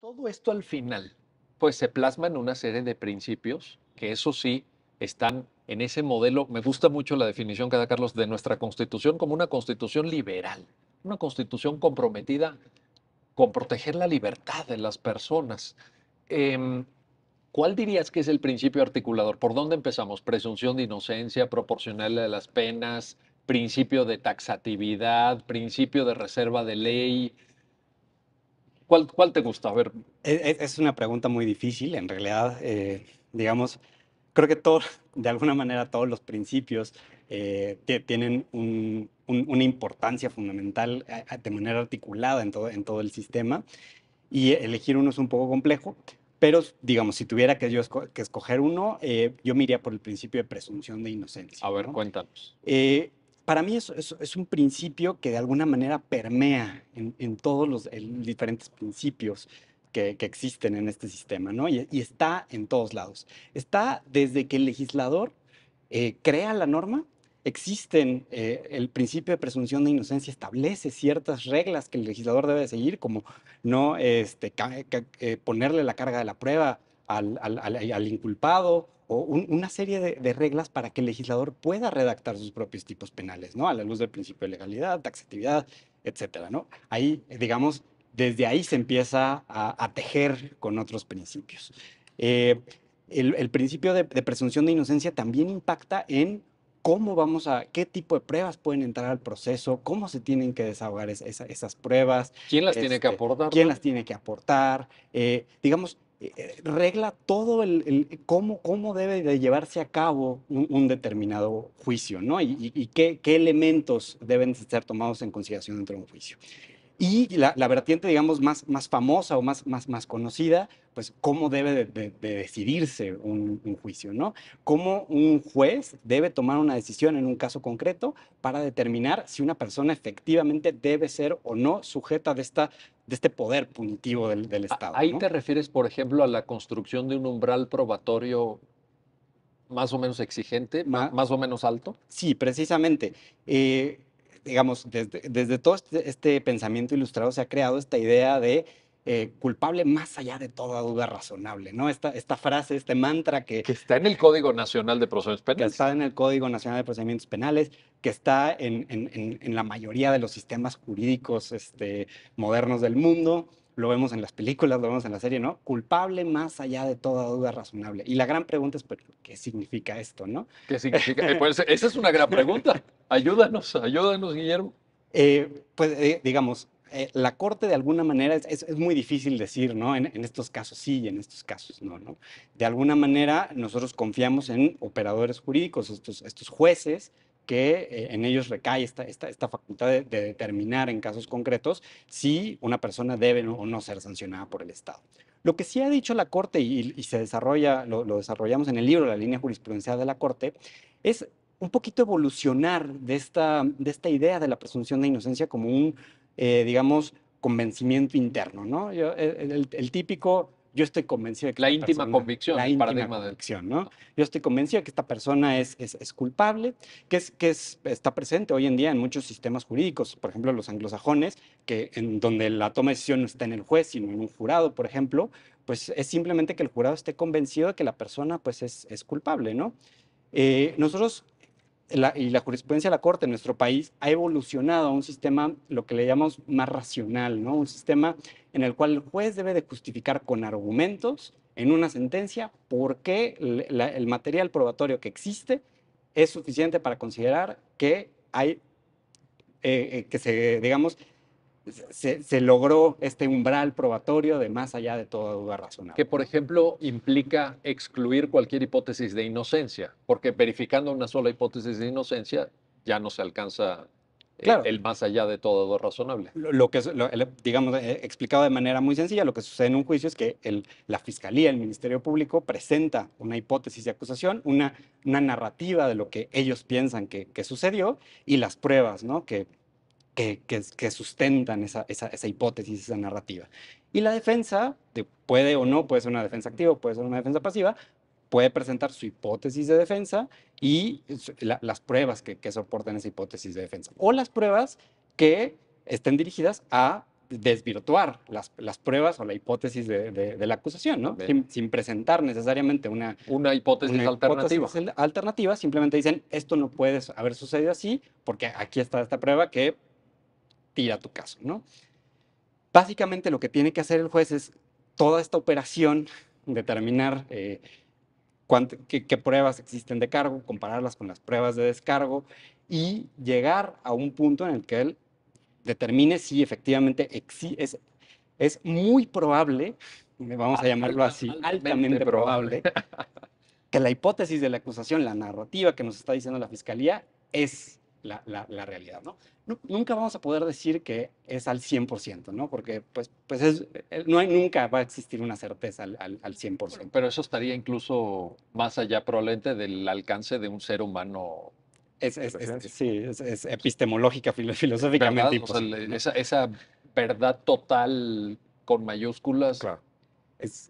Todo esto al final, pues se plasma en una serie de principios que eso sí están en ese modelo, me gusta mucho la definición que da Carlos de nuestra constitución como una constitución liberal, una constitución comprometida con proteger la libertad de las personas. Em, ¿Cuál dirías que es el principio articulador? ¿Por dónde empezamos? Presunción de inocencia, proporcional a las penas, principio de taxatividad, principio de reserva de ley, ¿Cuál, te gusta? A ver. E, e, es, una pregunta muy difícil, en realidad. Eh, digamos, creo que todo, de alguna manera todos los principios eh, tienen una importancia fundamental eh, de manera articulada en todo, en todo el sistema y elegir uno es un poco complejo. Pero, digamos, si tuviera que yo que escoger uno, yo me por el principio de presunción de inocencia. A ver, cuéntanos. Eh, para mí es, es, un principio que de alguna manera permea en, todos los diferentes principios que, existen en este sistema, ¿no? Y, está en todos lados. Está desde que el legislador eh, crea la norma, existen eh, el principio de presunción de inocencia establece ciertas reglas que el legislador debe seguir, como no este, eh, ponerle la carga de la prueba al inculpado o una serie de, reglas para que el legislador pueda redactar sus propios tipos penales, ¿no? A la luz del principio de legalidad, taxatividad, etcétera, ¿no? Ahí, digamos, desde ahí se empieza a, tejer con otros principios. Eh, el, principio de, presunción de inocencia también impacta en cómo vamos a, qué tipo de pruebas pueden entrar al proceso, cómo se tienen que desahogar esas pruebas. ¿Quién las tiene que este, aportar? ¿Quién las tiene que aportar? Eh, digamos, eh, eh, regla todo el, eh, cómo, cómo, debe de llevarse a cabo un, determinado juicio, ¿no? Y, qué, qué, elementos deben ser tomados en consideración dentro de un juicio. Y la, vertiente, digamos, más, más famosa o más, más, más conocida, pues cómo debe de, decidirse un, juicio, ¿no? Cómo un juez debe tomar una decisión en un caso concreto para determinar si una persona efectivamente debe ser o no sujeta de, esta, de este poder punitivo del, Estado. Ahí te refieres, por ejemplo, a la construcción de un umbral probatorio más o menos exigente, más, más o menos alto. Sí, precisamente. Eh, digamos, desde, desde todo este, este, pensamiento ilustrado se ha creado esta idea de eh, culpable más allá de toda duda razonable, ¿no? Esta, esta frase, este mantra que... Que está en el Código Nacional de Procedimientos Penales. Que está en el Código Nacional de Procedimientos Penales, que está en, en la mayoría de los sistemas jurídicos este, modernos del mundo lo vemos en las películas, lo vemos en la serie, ¿no? Culpable más allá de toda duda razonable. Y la gran pregunta es, ¿qué significa esto, no? ¿Qué significa? Eh, pues, esa es una gran pregunta. Ayúdanos, ayúdanos, Guillermo. Eh, pues, eh, digamos, la corte de alguna manera es, muy difícil decir, ¿no? En, estos casos sí y en estos casos no, ¿no? De alguna manera nosotros confiamos en operadores jurídicos, estos, estos jueces que eh, en ellos recae esta, esta facultad de, determinar en casos concretos si una persona debe o no ser sancionada por el Estado. Lo que sí ha dicho la Corte, y, se desarrolla, lo, desarrollamos en el libro, la línea jurisprudencial de la Corte, es un poquito evolucionar de esta, de esta idea de la presunción de inocencia como un, eh, digamos, convencimiento interno, ¿no? el, típico yo estoy convencido de que la íntima ¿no? Yo estoy convencido que esta persona es, es, culpable, que, es, que es, está presente hoy en día en muchos sistemas jurídicos, por ejemplo, los anglosajones, que en donde la toma de decisión no está en el juez, sino en un jurado, por ejemplo, pues es simplemente que el jurado esté convencido de que la persona pues es, culpable, ¿no? Eh, nosotros y la jurisprudencia de la Corte en nuestro país ha evolucionado a un sistema, lo que le llamamos más racional, ¿no? un sistema en el cual el juez debe de justificar con argumentos en una sentencia por qué el, material probatorio que existe es suficiente para considerar que hay, eh, eh, que se, digamos, se, logró este umbral probatorio de más allá de toda duda razonable. Que, por ejemplo, implica excluir cualquier hipótesis de inocencia, porque verificando una sola hipótesis de inocencia ya no se alcanza eh, el, más allá de toda duda razonable. Lo, que, es, digamos, eh, explicado de manera muy sencilla, lo que sucede en un juicio es que la Fiscalía, el Ministerio Público, presenta una hipótesis de acusación, una, una narrativa de lo que ellos piensan que, sucedió y las pruebas ¿no? que que, sustentan esa, hipótesis, esa narrativa. Y la defensa puede o no, puede ser una defensa activa, puede ser una defensa pasiva, puede presentar su hipótesis de defensa y las pruebas que, soportan esa hipótesis de defensa. O las pruebas que estén dirigidas a desvirtuar las, pruebas o la hipótesis de, la acusación, ¿no? Sin, presentar necesariamente una, una hipótesis una alternativa. Hipótesis alternativa, simplemente dicen, esto no puede haber sucedido así, porque aquí está esta prueba que a tu caso, ¿no? Básicamente lo que tiene que hacer el juez es toda esta operación, determinar eh, qué, pruebas existen de cargo, compararlas con las pruebas de descargo y llegar a un punto en el que él determine si efectivamente es, es muy probable, vamos a llamarlo así, altamente probable, que la hipótesis de la acusación, la narrativa que nos está diciendo la fiscalía, es la, realidad, ¿no? Nunca vamos a poder decir que es al 100%, ¿no? Porque pues, pues es, eh, no hay, nunca va a existir una certeza al, 100%. Pero, eso estaría incluso más allá probablemente del alcance de un ser humano es, sí, es, epistemológica, filosóficamente. esa, verdad total con mayúsculas. Es,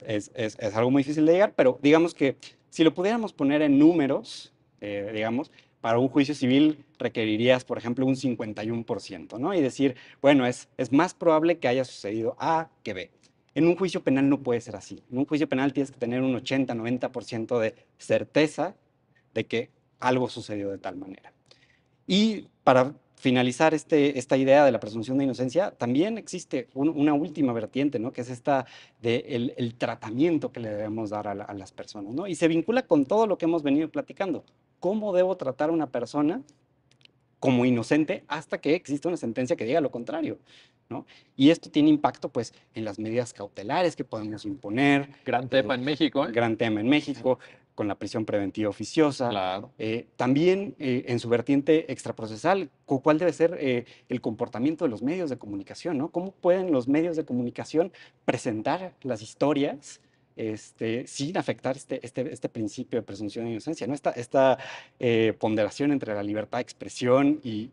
algo muy difícil de llegar, pero digamos que si lo pudiéramos poner en números, eh, digamos, para un juicio civil requerirías, por ejemplo, un 51%, ¿no? Y decir, bueno, es, más probable que haya sucedido A que B. En un juicio penal no puede ser así. En un juicio penal tienes que tener un 80, 90% de certeza de que algo sucedió de tal manera. Y para finalizar este, esta idea de la presunción de inocencia, también existe una última vertiente, ¿no? que es esta del tratamiento que le debemos dar a, a, las personas. ¿no? Y se vincula con todo lo que hemos venido platicando cómo debo tratar a una persona como inocente hasta que exista una sentencia que diga lo contrario. ¿no? Y esto tiene impacto pues, en las medidas cautelares que podemos imponer. Gran eh, tema en México. ¿eh? Gran tema en México, con la prisión preventiva oficiosa. Claro. Eh, también en su vertiente extraprocesal, cuál debe ser el comportamiento de los medios de comunicación, ¿no? ¿Cómo pueden los medios de comunicación presentar las historias este, sin afectar este, este, este, principio de presunción de inocencia, ¿no? esta, esta eh, ponderación entre la libertad de expresión y,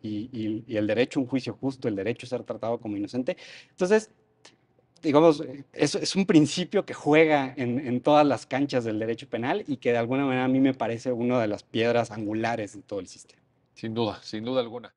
el derecho a un juicio justo, el derecho a ser tratado como inocente. Entonces, digamos, eh, es, es un principio que juega en, en, todas las canchas del derecho penal y que de alguna manera a mí me parece una de las piedras angulares de todo el sistema. Sin duda, sin duda alguna.